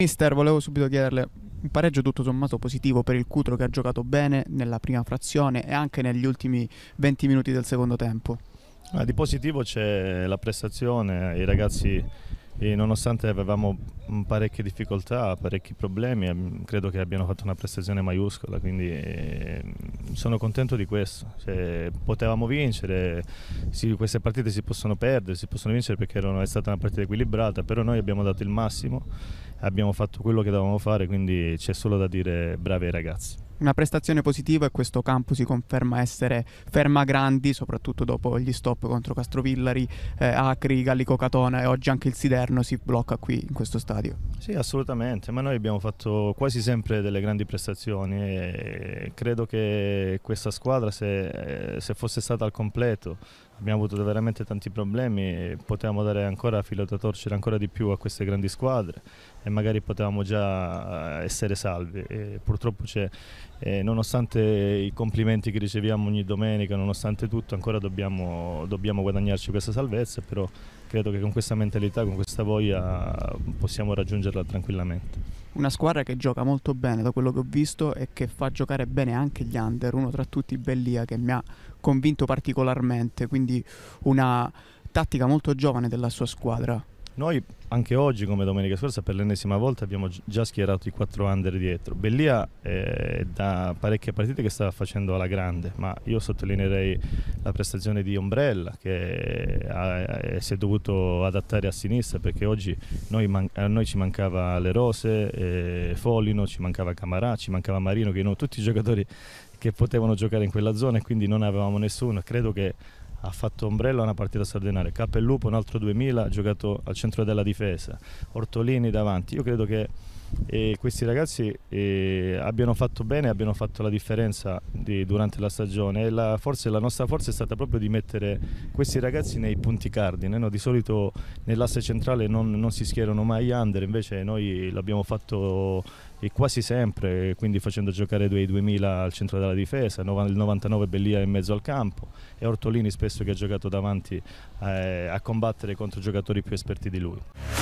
Mister, volevo subito chiederle, un pareggio tutto sommato positivo per il Cutro che ha giocato bene nella prima frazione e anche negli ultimi 20 minuti del secondo tempo. Ah, di positivo c'è la prestazione, i ragazzi e nonostante avevamo parecchie difficoltà, parecchi problemi, ehm, credo che abbiano fatto una prestazione maiuscola, quindi ehm, sono contento di questo. Cioè, potevamo vincere, sì, queste partite si possono perdere, si possono vincere perché erano, è stata una partita equilibrata, però noi abbiamo dato il massimo, abbiamo fatto quello che dovevamo fare, quindi c'è solo da dire bravi ragazzi. Una prestazione positiva e questo campo si conferma essere ferma grandi, soprattutto dopo gli stop contro Castrovillari, eh, Acri, Gallico Catona e oggi anche il Siderno si blocca qui in questo stadio. Sì, assolutamente, ma noi abbiamo fatto quasi sempre delle grandi prestazioni e credo che questa squadra se, eh, se fosse stata al completo abbiamo avuto veramente tanti problemi, potevamo dare ancora filo da torcere ancora di più a queste grandi squadre e magari potevamo già eh, essere salvi. E purtroppo c'è eh, nonostante i complimenti che riceviamo ogni domenica, nonostante tutto, ancora dobbiamo, dobbiamo, guadagnarci questa salvezza, però credo che con questa mentalità, con questa voglia possiamo raggiungerla tranquillamente. Una squadra che gioca molto bene da quello che ho visto e che fa giocare bene anche gli under, uno tra tutti Bellia che mi ha convinto particolarmente, quindi una tattica molto giovane della sua squadra. Noi anche oggi, come domenica scorsa, per l'ennesima volta abbiamo già schierato i quattro under dietro. Bellia è eh, da parecchie partite che sta facendo alla grande, ma io sottolineerei la prestazione di Ombrella che ha, eh, eh, si è dovuto adattare a sinistra perché oggi noi man- a noi ci mancava Le Rose, eh, Follino, ci mancava Camarà, ci mancava Marino, che erano tutti i giocatori che potevano giocare in quella zona e quindi non avevamo nessuno. Credo che ha fatto ombrello a una partita straordinaria, Capellupo un altro 2000 ha giocato al centro della difesa, Ortolini davanti, io credo che e questi ragazzi eh, abbiano fatto bene, abbiano fatto la differenza di, durante la stagione. La, forse, la nostra forza è stata proprio di mettere questi ragazzi nei punti cardine. No? Di solito nell'asse centrale non, non, si schierano mai under, invece noi l'abbiamo fatto eh, quasi sempre, quindi facendo giocare due 2000 al centro della difesa, il 99 Bellia in mezzo al campo e Ortolini spesso che ha giocato davanti eh, a combattere contro giocatori più esperti di lui.